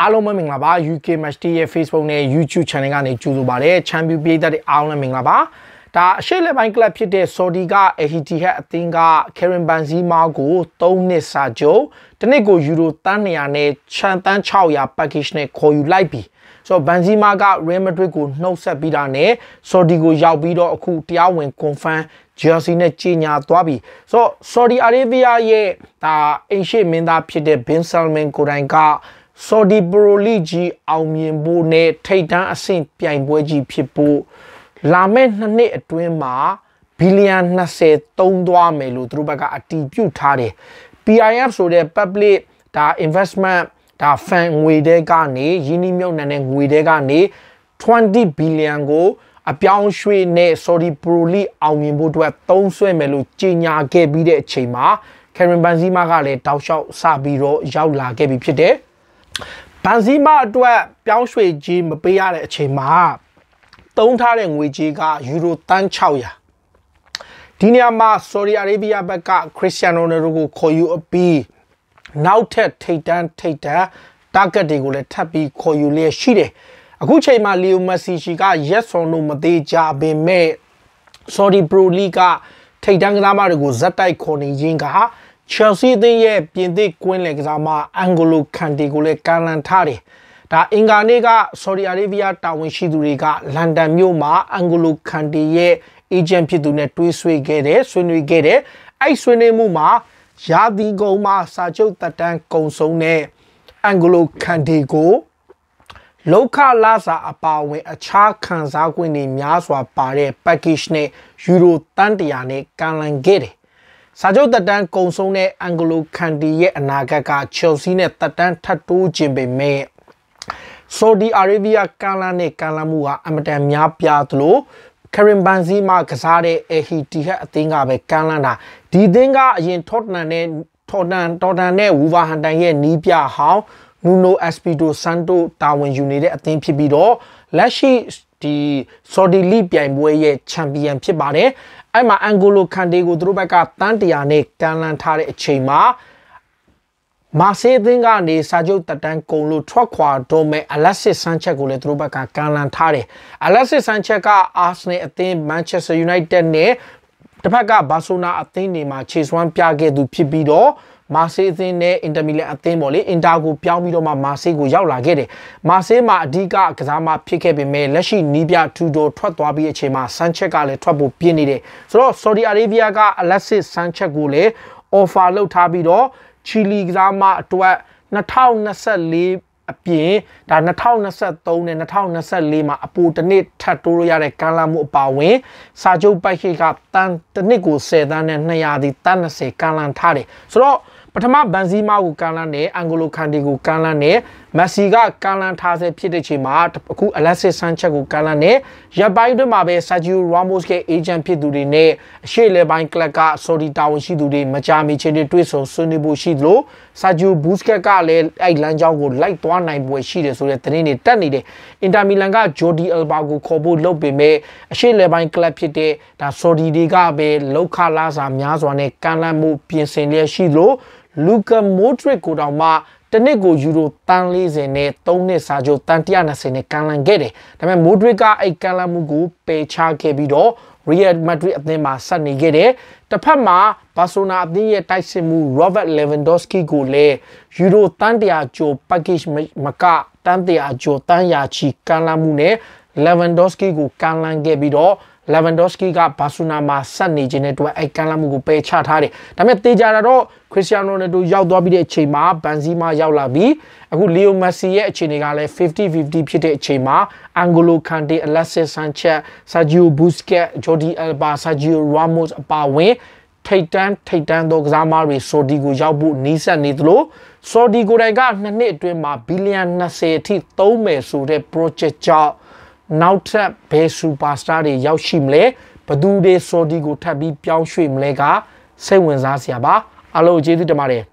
အားလုံးပဲမင်္ဂလာပါ UK Match Day ရဲ့ Facebook နဲ့ YouTube Channel ကနေကြိုဆိုပါရစေ။ Champion ပြည်သက်တွေအားလုံးလည်းမင်္ဂလာပါ။ဒါအရှေ့လက်ပိုင်းကလပ်ဖြစ်တဲ့ Saudi က Etihad အသင်းက Karim Benzema ကို3နှစ်စာချုပ်တနစ်ကိုယူရိုတန်း200နဲ့ချန်တန်း600 package နဲ့ခေါ်ယူလိုက်ပြီ။ဆိုတော့ Benzema က Real Madrid ကိုနှုတ်ဆက်ပြီးတာနဲ့ Saudi ကိုရောက်ပြီးတော့အခုတရားဝင် confirm Chelsea နဲ့ကြီးညာသွားပြီဆိုတော့ Saudi Arabia ရဲ့ဒါအိမ်ရှိမင်းသားဖြစ်တဲ့ Bin Salman ကိုတိုင်ကဆော်ဒီပရိုလိကြီးအောင်မြင်ဖို့နဲ့ထိပ်တန်းအဆင့်ပြိုင်ပွဲကြီးဖြစ်ဖို့လာမယ့်နှစ်နှစ်အတွင်းမှာဘီလီယံ20သုံးသွားမယ်လို့သူတို့ဘက်ကအတည်ပြုထားတယ် PIF ဆိုတဲ့ public ဒါ investment ဒါ fan ငွေတဲကနေရင်းနှီးမြှုပ်နှံတဲ့ငွေတဲကနေ20 billion ကိုအပြောင်းရွှေ့နဲ့ Saudi Pro League အောင်မြင်ဖို့အတွက်သုံးဆွဲမယ်လို့ကြေညာခဲ့ပြီးတဲ့အချိန်မှာ Karen Benzema ကလည်းတောက်လျှောက်စပြီးတော့ရောက်လာခဲ့ပြီဖြစ်တယ်။ဘန်ဇီမာအတွက်ပြောင်းရွှေ့ကြေးမပေးရတဲ့အချိန်မှာတုံးထားတဲ့ငွေကြေးကယူရိုတန်း600ဒီနေရာမှာ Saudi Arabia ဘက်က Cristiano Ronaldo ကိုခေါ်ယူအပြီးနောက်ထပ်ထိတ်တန်းထိတ်တန်း target တွေကိုလည်းထပ်ပြီးခေါ်ယူလျက်ရှိတယ်အခုချိန်မှာ Leo Messi ရှိက yes or no မသေးကြပေမဲ့ Saudi Pro League ကထိတ်တန်းကစားမတွေကိုဇက်တိုက်ခေါ်နေရင်းက Chelsea အသင်းရဲ့ပြင်သစ်ကွင်းလယ်ကစားမအန်ဂိုလိုကန်တီကိုလည်းကန်လန်ထားတယ်။ဒါအင်္ဂါနေ့က Saudi Arabia တာဝန်ရှိသူတွေကလန်ဒန်မြို့မှာအန်ဂိုလိုကန်တီရဲ့ agent ဖြစ်သူနဲ့ တွေ့ဆွေးခဲ့တယ်ဆွေးနွေးခဲ့တယ်။အဲ့ဆွေးနွေးမှုမှာရာသီကုန်မှာစာချုပ်တက်တန်းကုံဆုံးတဲ့အန်ဂိုလိုကန်တီကိုလောက်ခလာစာအပါဝင်အခြားခံစား권တွေများစွာပါတဲ့ package နဲ့ယူရိုတန်တရာနဲ့ကန်လန်ခဲ့တယ်စာချုပ်တက်တန်းကုံဆုံးတဲ့အန်ဂလိုကန်တီရဲ့အနာဂတ်ကချယ်ဆီနဲ့တက်တန်းထပ်တိုးခြင်းပေမဲ့ဆော်ဒီအာရေဗီးယားကမ်းလှမ်းနဲ့ကမ်းလှမ်းမှုကအမတန်များပြားသလိုကရင်ဘန်စီမှာကစားတဲ့အဟီတီဟက်အသင်းကပဲကမ်းလှမ်းတာဒီအသင်းကအရင်ထော့တန်နဲ့ထော်တန်တော်တန်နဲ့ဝူဗာဟန်တန်ရဲ့နီးပြဟောင်းနူနိုအက်စပီဒိုဆန်တိုတာဝန်ယူနေတဲ့အသင်းဖြစ်ပြီးတော့လက်ရှိဒီဆော်ဒီလီပြိုင်ပွဲရဲ့ချန်ပီယံဖြစ်ပါတယ်အဲ့မှာအန်ဂိုလိုခန်တေကိုသူတို့ဘက်ကတန်းတရာနဲ့ကန်လန်ထားတဲ့အချိန်မှာမာဆေးသင်းကနေစာချုပ်တက်တန်းကုံလို့ထွက်ခွာတော့မဲ့အလက်စစ်ဆန်ချက်ကိုလည်းသူတို့ဘက်ကကန်လန်ထားတယ်အလက်စစ်ဆန်ချက်ကအာဆနယ်အသင်းမန်ချက်စတာယူနိုက်တက်နဲ့တစ်ဖက်ကဘာဆိုနာအသင်းတွေမှာခြေစွမ်းပြခဲ့သူဖြစ်ပြီးတော့မာဆေးအသင်းနဲ့အင်တာမီလန်အသင်းပေါ့လေအင်တာကိုပြောင်းပြီးတော့မှမာဆေးကိုရောက်လာခဲ့တယ်မာဆေးမှာအဓိကကစားမဖြစ်ခဲ့ပေမဲ့လက်ရှိနီးပြထူတော်ထွက်သွားပြီးအချိန်မှာဆန်ချက်ကလည်းထွက်ဖို့ပြင်နေတယ်ဆိုတော့ဆော်ဒီအာရေဗျကအလက်စစ်ဆန်ချက်ကိုလည်း offer လုပ်ထားပြီးတော့ချီလီကစားမအတွက်2024အပြင်ဒါ2023နဲ့2024မှာအပူတစ်နှစ်ထပ်တိုးလို့ရတဲ့ကမ်းလာမှုအပါဝင် စာချုပ်ပိုက်ခိကတန်တစ်နှစ်ကို10တန်းနဲ့200ဒီတန်20ကမ်းလန်ထားတယ်ဆိုတော့ထမဘန်ဇီမာကိုကန်လန်းတယ်အန်ဂိုလိုခန်ဒီကိုကန်လန်းတယ်မက်ဆီကကန်လန်းထားဆဲဖြစ်တဲ့ချိန်မှာအခုအလက်စစ်ဆန်ချက်ကိုကန်လန်းတယ်ရပ်ပိုင်းတွေမှာပဲဆာဂျီယိုရာမော့စ်ရဲ့အေဂျင့်ဖြစ်သူတွေနဲ့အရှေ့လေပိုင်းကလပ်ကဆော်ဒီတာဝန်ရှိသူတွေမကြာမီချိန်တွေတွေ့ဆုံဆွေးနွေးဖို့ရှိသလိုဆာဂျီယိုဘူးစကက်ကလည်းအဲ့လမ်းကြောင်းကိုလိုက်သွားနိုင်ပွဲရှိတယ်ဆိုတဲ့သတင်းတွေတက်နေတယ်အင်တာမီလန်ကဂျိုဒီအယ်ဘာကိုခေါ်ဖို့လုပ်ပေမဲ့အရှေ့လေပိုင်းကလပ်ဖြစ်တဲ့ဒါဆော်ဒီတွေကပဲလောက်ခလာစာများစွာနဲ့ကန်လန်းမှုပြင်ဆင်လျက်ရှိသလိုလူကာမိုဒရစ်ကိုတောင်မှတနစ်ကိုယူရိုတန်40နဲ့3နှစ်စာချုပ်တန်120နဲ့ကန်လန်ခဲ့တယ်။ဒါပေမဲ့မိုဒရစ်ကအဲ့ကန်လန်မှုကိုပယ်ချခဲ့ပြီးတော့ Real Madrid အသင်းမှာဆက်နေခဲ့တယ်။တစ်ဖက်မှာ Barcelona အသင်းရဲ့တိုက်စစ်မှု Robert Lewandowski ကိုလည်းယူရိုတန်100ကျော် package မကတန်100ကျော်တန်ရာချီကန်လန်မှုနဲ့ Lewandowski ကိုကန်လန်ခဲ့ပြီးတော့လာဗန်ဒော့စကီကဘာဆူနာမှာဆက်နေခြင်းနဲ့တူအဲ့ကမ်းလှမ်းမှုကိုပယ်ချထားတယ်။ဒါပေမဲ့တေချာတာတော့ခရစ္စတီယာနိုရိုနယ်ဒိုရောက်သွားပြီးတဲ့အချိန်မှာဘန်ဇီမာရောက်လာပြီးအခုလီယိုမက်ဆီရဲ့အခြေအနေကလည်း50-50ဖြစ်တဲ့အချိန်မှာအန်ဂိုလိုခန်တေအလက်ဆစ်ဆန်ချက်ဆာဂျီယိုဘူစကက်ဂျော်ဒီအယ်ဘာဆာဂျီယိုရာမော့စ်အပါဝင်ထိတ်တန်းထိတ်တန်းသောကစားမတွေဆော်ဒီကိုရောက်ဖို့နီးစပ်နေသလိုဆော်ဒီကိုတိုင်ကနှစ်နှစ်အတွင်းမှာဘီလီယံ20အထိသုံးမယ်ဆိုတဲ့ project ကြောင့်နောက်ထပ်ဘယ်စူပါစတာတွေရောက်ရှိမလဲဘသူတွေဆော်ဒီကိုထပ်ပြီးပြောင်းရွှေ့မလဲကစိတ်ဝင်စားစရာပါအားလုံးကျေးဇူးတင်ပါတယ်